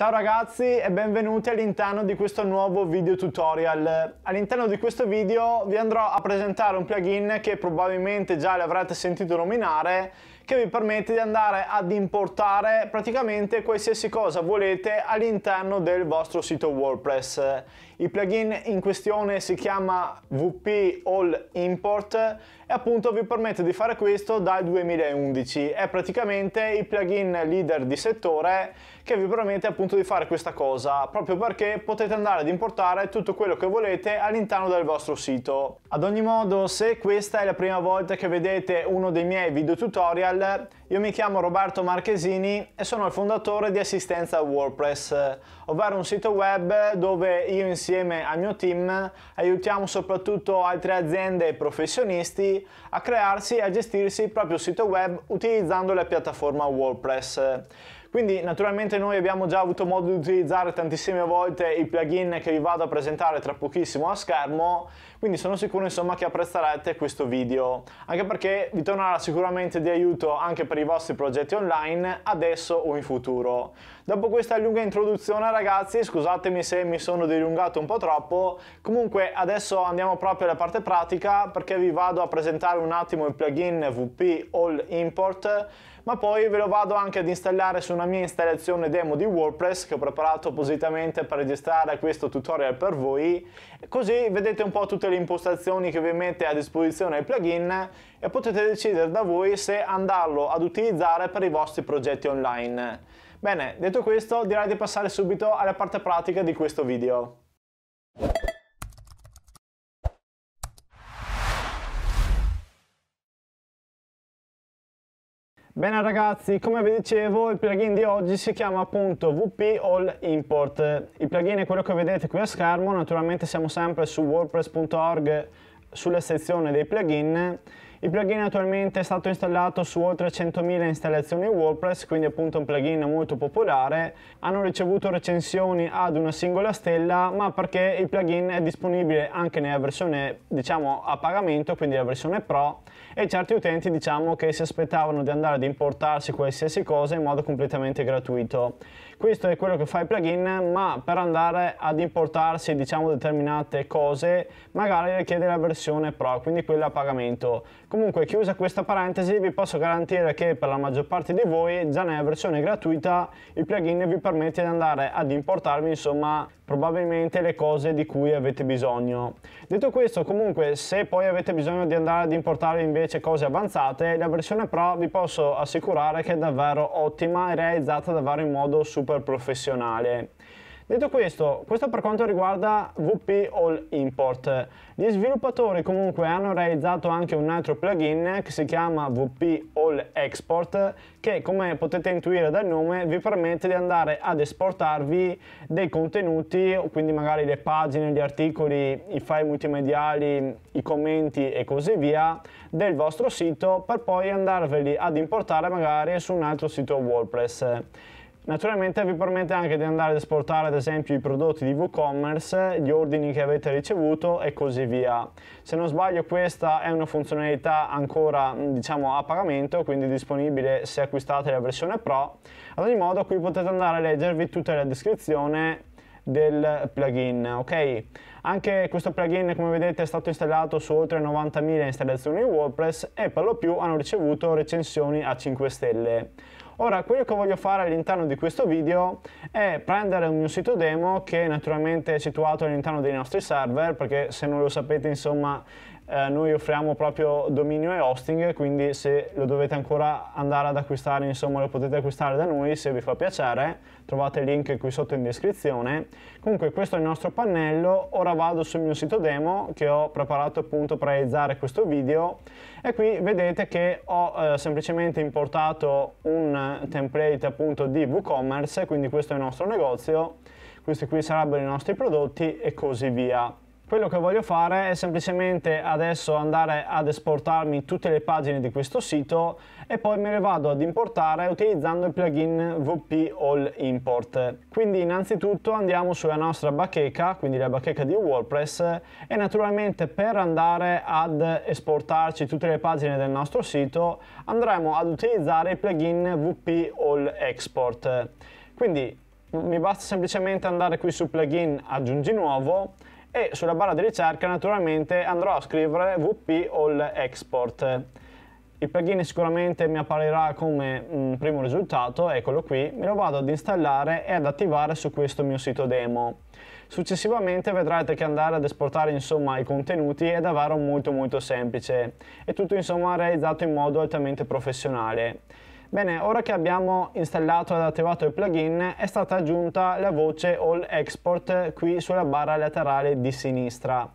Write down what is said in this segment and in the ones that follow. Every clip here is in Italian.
Ciao ragazzi e benvenuti all'interno di questo nuovo video tutorial. All'interno di questo video vi andrò a presentare un plugin che probabilmente già l'avrete sentito nominare che vi permette di andare ad importare praticamente qualsiasi cosa volete all'interno del vostro sito WordPress. Il plugin in questione si chiama WP All Import e appunto vi permette di fare questo dal 2011. È praticamente il plugin leader di settore che vi permette appunto di fare questa cosa, proprio perché potete andare ad importare tutto quello che volete all'interno del vostro sito. Ad ogni modo, se questa è la prima volta che vedete uno dei miei video tutorial, io mi chiamo Roberto Marchesini e sono il fondatore di Assistenza WordPress, ovvero un sito web dove io insieme insieme al mio team aiutiamo soprattutto altre aziende e professionisti a crearsi e a gestirsi il proprio sito web utilizzando la piattaforma WordPress. Quindi naturalmente noi abbiamo già avuto modo di utilizzare tantissime volte i plugin che vi vado a presentare tra pochissimo a schermo, quindi sono sicuro insomma che apprezzerete questo video, anche perché vi tornerà sicuramente di aiuto anche per i vostri progetti online adesso o in futuro. Dopo questa lunga introduzione ragazzi, scusatemi se mi sono dilungato un po' troppo, comunque adesso andiamo proprio alla parte pratica perché vi vado a presentare un attimo il plugin VP All Import ma poi ve lo vado anche ad installare su una mia installazione demo di WordPress che ho preparato appositamente per registrare questo tutorial per voi, così vedete un po' tutte le impostazioni che vi mette a disposizione il plugin e potete decidere da voi se andarlo ad utilizzare per i vostri progetti online. Bene, detto questo direi di passare subito alla parte pratica di questo video. Bene ragazzi, come vi dicevo, il plugin di oggi si chiama appunto WP All Import. Il plugin è quello che vedete qui a schermo, naturalmente siamo sempre su wordpress.org sulla sezione dei plugin il plugin attualmente è stato installato su oltre 100.000 installazioni WordPress, quindi appunto un plugin molto popolare. Hanno ricevuto recensioni ad una singola stella, ma perché il plugin è disponibile anche nella versione diciamo a pagamento, quindi la versione Pro, e certi utenti diciamo che si aspettavano di andare ad importarsi qualsiasi cosa in modo completamente gratuito. Questo è quello che fa il plugin, ma per andare ad importarsi diciamo determinate cose magari richiede la versione Pro, quindi quella a pagamento Comunque, chiusa questa parentesi, vi posso garantire che per la maggior parte di voi, già nella versione gratuita, il plugin vi permette di andare ad importarvi, insomma, probabilmente le cose di cui avete bisogno. Detto questo, comunque, se poi avete bisogno di andare ad importare invece cose avanzate, la versione Pro vi posso assicurare che è davvero ottima e realizzata davvero in modo super professionale. Detto questo, questo per quanto riguarda WP All Import. Gli sviluppatori comunque hanno realizzato anche un altro plugin che si chiama WP All Export che come potete intuire dal nome vi permette di andare ad esportarvi dei contenuti, quindi magari le pagine, gli articoli, i file multimediali, i commenti e così via del vostro sito per poi andarveli ad importare magari su un altro sito WordPress. Naturalmente vi permette anche di andare ad esportare ad esempio i prodotti di WooCommerce, gli ordini che avete ricevuto e così via. Se non sbaglio questa è una funzionalità ancora diciamo a pagamento, quindi disponibile se acquistate la versione Pro. Ad ogni modo qui potete andare a leggervi tutta la descrizione del plugin, ok? Anche questo plugin come vedete è stato installato su oltre 90.000 installazioni WordPress e per lo più hanno ricevuto recensioni a 5 stelle. Ora, quello che voglio fare all'interno di questo video è prendere un mio sito demo che naturalmente è situato all'interno dei nostri server, perché se non lo sapete, insomma, eh, noi offriamo proprio dominio e hosting, quindi se lo dovete ancora andare ad acquistare, insomma lo potete acquistare da noi se vi fa piacere, trovate il link qui sotto in descrizione. Comunque questo è il nostro pannello, ora vado sul mio sito demo che ho preparato appunto per realizzare questo video e qui vedete che ho eh, semplicemente importato un template appunto di WooCommerce, quindi questo è il nostro negozio, questi qui sarebbero i nostri prodotti e così via. Quello che voglio fare è semplicemente adesso andare ad esportarmi tutte le pagine di questo sito e poi me le vado ad importare utilizzando il plugin VP All Import. Quindi innanzitutto andiamo sulla nostra bacheca, quindi la bacheca di WordPress e naturalmente per andare ad esportarci tutte le pagine del nostro sito andremo ad utilizzare il plugin VP All Export. Quindi mi basta semplicemente andare qui su plugin aggiungi nuovo e sulla barra di ricerca naturalmente andrò a scrivere WP All Export. Il plugin sicuramente mi apparirà come mm, primo risultato, eccolo qui, me lo vado ad installare e ad attivare su questo mio sito demo. Successivamente vedrete che andare ad esportare insomma i contenuti è davvero molto molto semplice È tutto insomma realizzato in modo altamente professionale. Bene, ora che abbiamo installato ed attivato il plugin è stata aggiunta la voce All Export qui sulla barra laterale di sinistra.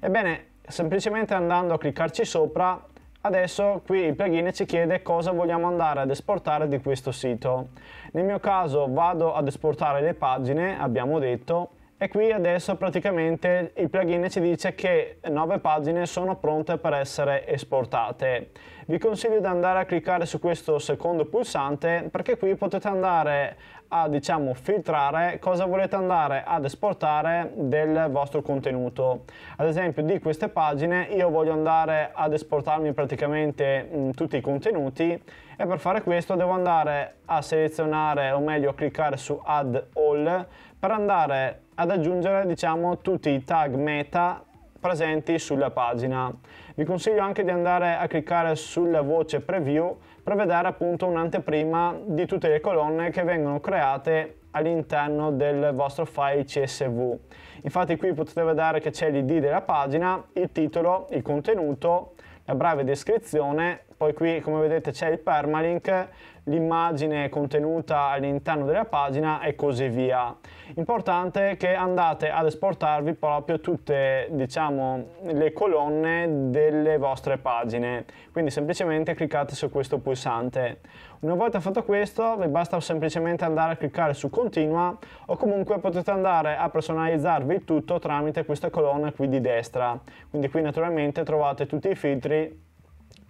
Ebbene, semplicemente andando a cliccarci sopra, adesso qui il plugin ci chiede cosa vogliamo andare ad esportare di questo sito. Nel mio caso vado ad esportare le pagine, abbiamo detto, e qui adesso praticamente il plugin ci dice che 9 pagine sono pronte per essere esportate. Vi consiglio di andare a cliccare su questo secondo pulsante perché qui potete andare a diciamo filtrare cosa volete andare ad esportare del vostro contenuto. Ad esempio di queste pagine io voglio andare ad esportarmi praticamente mh, tutti i contenuti e per fare questo devo andare a selezionare o meglio a cliccare su add all per andare ad aggiungere diciamo, tutti i tag meta presenti sulla pagina. Vi consiglio anche di andare a cliccare sulla voce preview per vedere appunto un'anteprima di tutte le colonne che vengono create all'interno del vostro file CSV. Infatti qui potete vedere che c'è l'id della pagina, il titolo, il contenuto, la breve descrizione, poi qui come vedete c'è il permalink, l'immagine contenuta all'interno della pagina e così via. Importante che andate ad esportarvi proprio tutte diciamo, le colonne delle vostre pagine, quindi semplicemente cliccate su questo pulsante. Una volta fatto questo vi basta semplicemente andare a cliccare su continua o comunque potete andare a personalizzarvi tutto tramite questa colonna qui di destra. Quindi qui naturalmente trovate tutti i filtri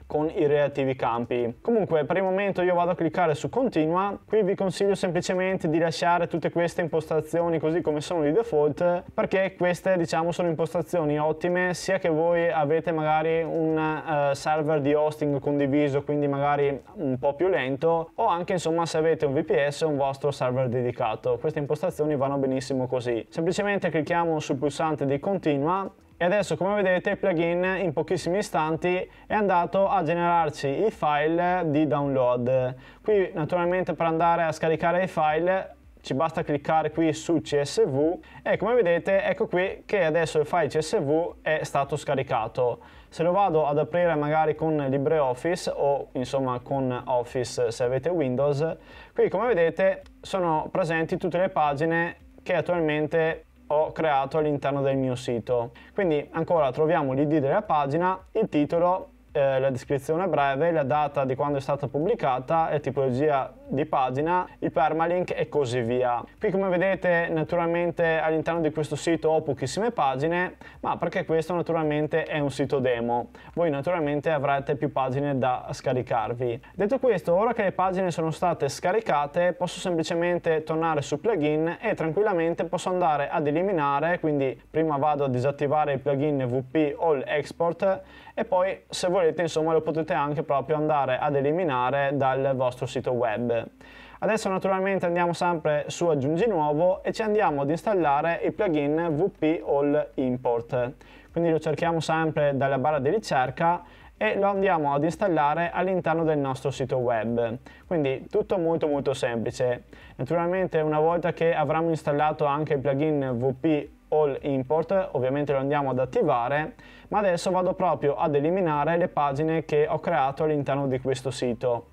con i relativi campi. Comunque per il momento io vado a cliccare su continua, qui vi consiglio semplicemente di lasciare tutte queste impostazioni così come sono di default perché queste diciamo sono impostazioni ottime sia che voi avete magari un uh, server di hosting condiviso quindi magari un po' più lento o anche insomma se avete un VPS o un vostro server dedicato. Queste impostazioni vanno benissimo così. Semplicemente clicchiamo sul pulsante di continua e adesso come vedete il plugin in pochissimi istanti è andato a generarci i file di download. Qui naturalmente per andare a scaricare i file ci basta cliccare qui su CSV e come vedete ecco qui che adesso il file CSV è stato scaricato. Se lo vado ad aprire magari con LibreOffice o insomma con Office se avete Windows, qui come vedete sono presenti tutte le pagine che attualmente ho creato all'interno del mio sito. Quindi ancora troviamo l'id della pagina, il titolo, eh, la descrizione breve, la data di quando è stata pubblicata, e tipologia di pagina, i permalink e così via. Qui come vedete naturalmente all'interno di questo sito ho pochissime pagine, ma perché questo naturalmente è un sito demo. Voi naturalmente avrete più pagine da scaricarvi. Detto questo, ora che le pagine sono state scaricate, posso semplicemente tornare su plugin e tranquillamente posso andare ad eliminare, quindi prima vado a disattivare il plugin WP All Export e poi se volete insomma lo potete anche proprio andare ad eliminare dal vostro sito web. Adesso naturalmente andiamo sempre su aggiungi nuovo e ci andiamo ad installare il plugin WP All Import. Quindi lo cerchiamo sempre dalla barra di ricerca e lo andiamo ad installare all'interno del nostro sito web. Quindi tutto molto molto semplice. Naturalmente una volta che avremo installato anche il plugin WP All Import, ovviamente lo andiamo ad attivare, ma adesso vado proprio ad eliminare le pagine che ho creato all'interno di questo sito.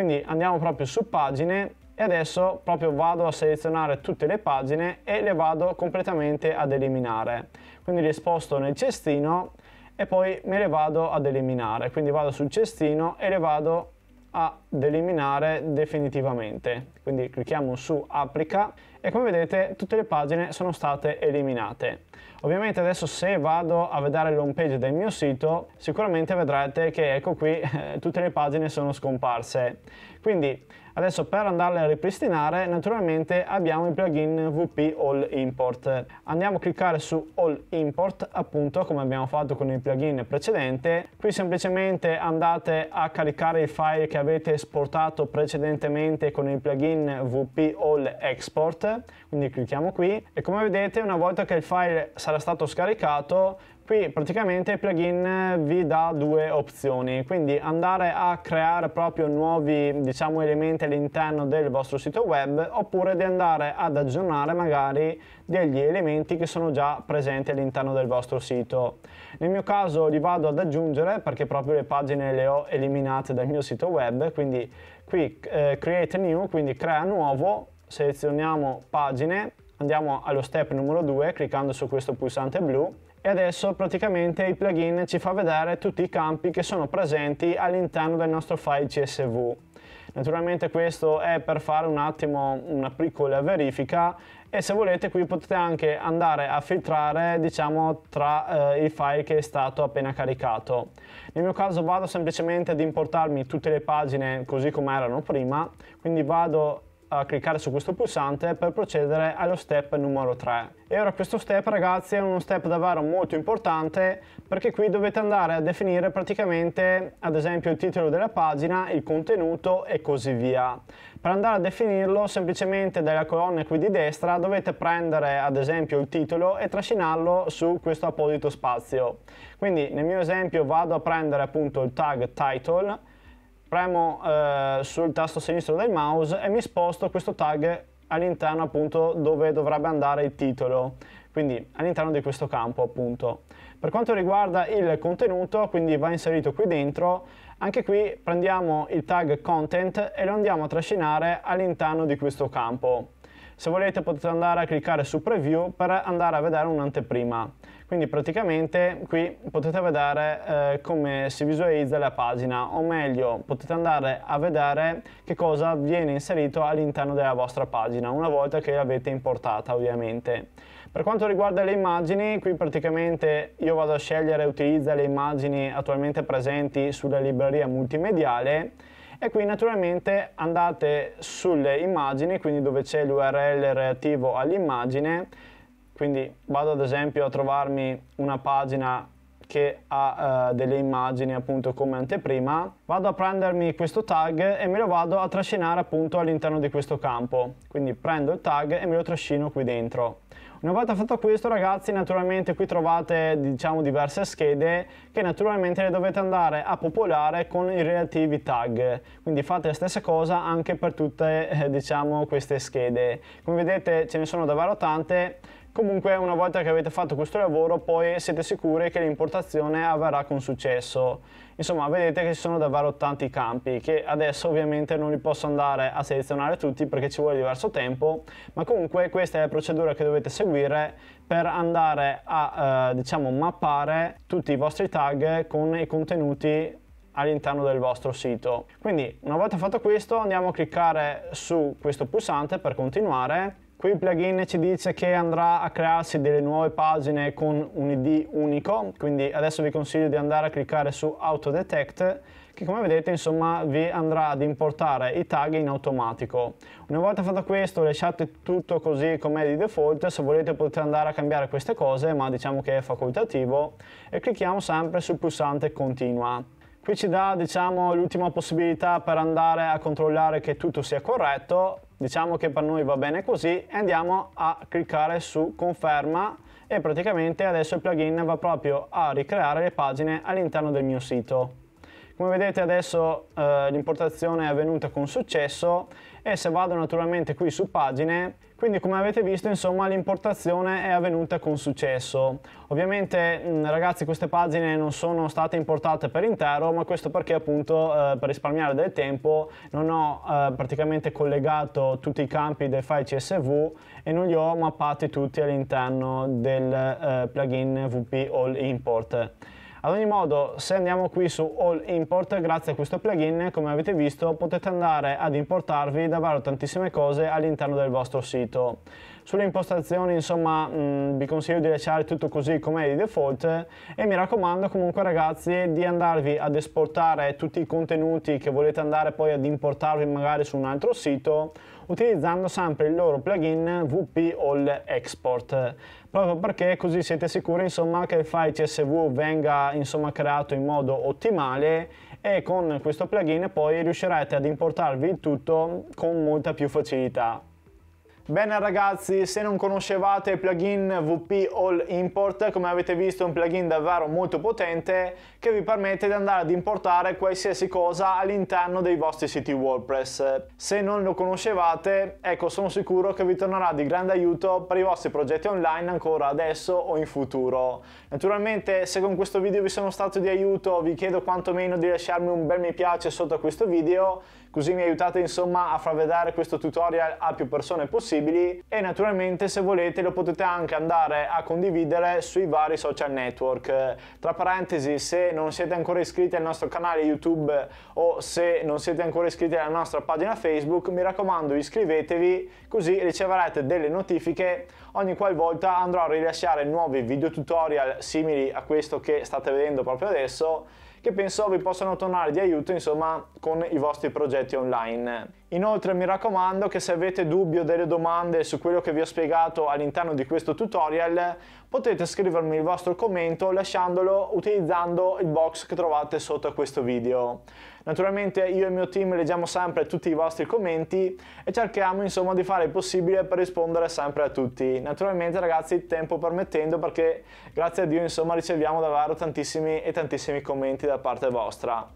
Quindi andiamo proprio su pagine e adesso proprio vado a selezionare tutte le pagine e le vado completamente ad eliminare. Quindi le sposto nel cestino e poi me le vado ad eliminare. Quindi vado sul cestino e le vado ad eliminare definitivamente. Quindi clicchiamo su applica e come vedete tutte le pagine sono state eliminate. Ovviamente adesso se vado a vedere l'home page del mio sito sicuramente vedrete che ecco qui tutte le pagine sono scomparse. Quindi Adesso per andarle a ripristinare naturalmente abbiamo il plugin VP All Import. Andiamo a cliccare su All Import appunto come abbiamo fatto con il plugin precedente. Qui semplicemente andate a caricare il file che avete esportato precedentemente con il plugin VP All Export. Quindi clicchiamo qui e come vedete una volta che il file sarà stato scaricato Qui praticamente il plugin vi dà due opzioni, quindi andare a creare proprio nuovi diciamo, elementi all'interno del vostro sito web oppure di andare ad aggiornare magari degli elementi che sono già presenti all'interno del vostro sito. Nel mio caso li vado ad aggiungere perché proprio le pagine le ho eliminate dal mio sito web, quindi qui eh, create new, quindi crea nuovo, selezioniamo pagine, andiamo allo step numero 2 cliccando su questo pulsante blu e adesso praticamente il plugin ci fa vedere tutti i campi che sono presenti all'interno del nostro file CSV. Naturalmente questo è per fare un attimo una piccola verifica e se volete qui potete anche andare a filtrare diciamo tra eh, il file che è stato appena caricato. Nel mio caso vado semplicemente ad importarmi tutte le pagine così come erano prima, quindi vado a cliccare su questo pulsante per procedere allo step numero 3. E ora questo step ragazzi è uno step davvero molto importante perché qui dovete andare a definire praticamente ad esempio il titolo della pagina, il contenuto e così via. Per andare a definirlo semplicemente dalla colonna qui di destra dovete prendere ad esempio il titolo e trascinarlo su questo apposito spazio. Quindi nel mio esempio vado a prendere appunto il tag title premo eh, sul tasto sinistro del mouse e mi sposto questo tag all'interno appunto dove dovrebbe andare il titolo, quindi all'interno di questo campo appunto. Per quanto riguarda il contenuto, quindi va inserito qui dentro, anche qui prendiamo il tag content e lo andiamo a trascinare all'interno di questo campo. Se volete potete andare a cliccare su preview per andare a vedere un'anteprima. Quindi praticamente qui potete vedere eh, come si visualizza la pagina o meglio potete andare a vedere che cosa viene inserito all'interno della vostra pagina una volta che l'avete importata ovviamente. Per quanto riguarda le immagini, qui praticamente io vado a scegliere e utilizzo le immagini attualmente presenti sulla libreria multimediale e qui naturalmente andate sulle immagini, quindi dove c'è l'URL relativo all'immagine, quindi vado ad esempio a trovarmi una pagina che ha uh, delle immagini appunto come anteprima, vado a prendermi questo tag e me lo vado a trascinare appunto all'interno di questo campo. Quindi prendo il tag e me lo trascino qui dentro. Una volta fatto questo ragazzi naturalmente qui trovate diciamo diverse schede che naturalmente le dovete andare a popolare con i relativi tag quindi fate la stessa cosa anche per tutte eh, diciamo queste schede come vedete ce ne sono davvero tante Comunque una volta che avete fatto questo lavoro poi siete sicuri che l'importazione avverrà con successo. Insomma vedete che ci sono davvero tanti campi che adesso ovviamente non li posso andare a selezionare tutti perché ci vuole diverso tempo ma comunque questa è la procedura che dovete seguire per andare a eh, diciamo mappare tutti i vostri tag con i contenuti all'interno del vostro sito. Quindi una volta fatto questo andiamo a cliccare su questo pulsante per continuare Qui il plugin ci dice che andrà a crearsi delle nuove pagine con un ID unico, quindi adesso vi consiglio di andare a cliccare su Auto Detect, che come vedete insomma vi andrà ad importare i tag in automatico. Una volta fatto questo lasciate tutto così com'è di default, se volete potete andare a cambiare queste cose ma diciamo che è facoltativo e clicchiamo sempre sul pulsante continua. Qui ci dà diciamo l'ultima possibilità per andare a controllare che tutto sia corretto diciamo che per noi va bene così e andiamo a cliccare su conferma e praticamente adesso il plugin va proprio a ricreare le pagine all'interno del mio sito. Come vedete adesso eh, l'importazione è avvenuta con successo e se vado naturalmente qui su pagine quindi come avete visto insomma l'importazione è avvenuta con successo ovviamente mm, ragazzi queste pagine non sono state importate per intero ma questo perché appunto eh, per risparmiare del tempo non ho eh, praticamente collegato tutti i campi del file csv e non li ho mappati tutti all'interno del eh, plugin vp all import ad ogni modo, se andiamo qui su All Import, grazie a questo plugin, come avete visto, potete andare ad importarvi davvero tantissime cose all'interno del vostro sito. Sulle impostazioni, insomma, mh, vi consiglio di lasciare tutto così come di default e mi raccomando comunque ragazzi di andarvi ad esportare tutti i contenuti che volete andare poi ad importarvi magari su un altro sito utilizzando sempre il loro plugin WP All Export proprio perché così siete sicuri insomma, che il file CSV venga insomma, creato in modo ottimale e con questo plugin poi riuscirete ad importarvi il tutto con molta più facilità. Bene ragazzi, se non conoscevate il plugin VP All Import, come avete visto è un plugin davvero molto potente che vi permette di andare ad importare qualsiasi cosa all'interno dei vostri siti WordPress. Se non lo conoscevate, ecco sono sicuro che vi tornerà di grande aiuto per i vostri progetti online ancora adesso o in futuro. Naturalmente se con questo video vi sono stato di aiuto vi chiedo quantomeno di lasciarmi un bel mi piace sotto a questo video così mi aiutate insomma a far vedere questo tutorial a più persone possibili e naturalmente se volete lo potete anche andare a condividere sui vari social network. Tra parentesi se non siete ancora iscritti al nostro canale YouTube o se non siete ancora iscritti alla nostra pagina Facebook mi raccomando iscrivetevi così riceverete delle notifiche ogni qualvolta andrò a rilasciare nuovi video tutorial simili a questo che state vedendo proprio adesso che penso vi possano tornare di aiuto insomma con i vostri progetti online. Inoltre mi raccomando che se avete dubbi o delle domande su quello che vi ho spiegato all'interno di questo tutorial potete scrivermi il vostro commento lasciandolo utilizzando il box che trovate sotto a questo video. Naturalmente io e il mio team leggiamo sempre tutti i vostri commenti e cerchiamo insomma di fare il possibile per rispondere sempre a tutti. Naturalmente ragazzi tempo permettendo perché grazie a Dio insomma riceviamo davvero tantissimi e tantissimi commenti da parte vostra.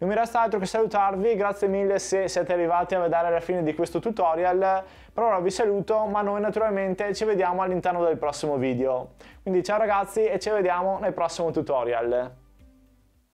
Non mi resta altro che salutarvi, grazie mille se siete arrivati a vedere la fine di questo tutorial, per ora vi saluto ma noi naturalmente ci vediamo all'interno del prossimo video. Quindi ciao ragazzi e ci vediamo nel prossimo tutorial.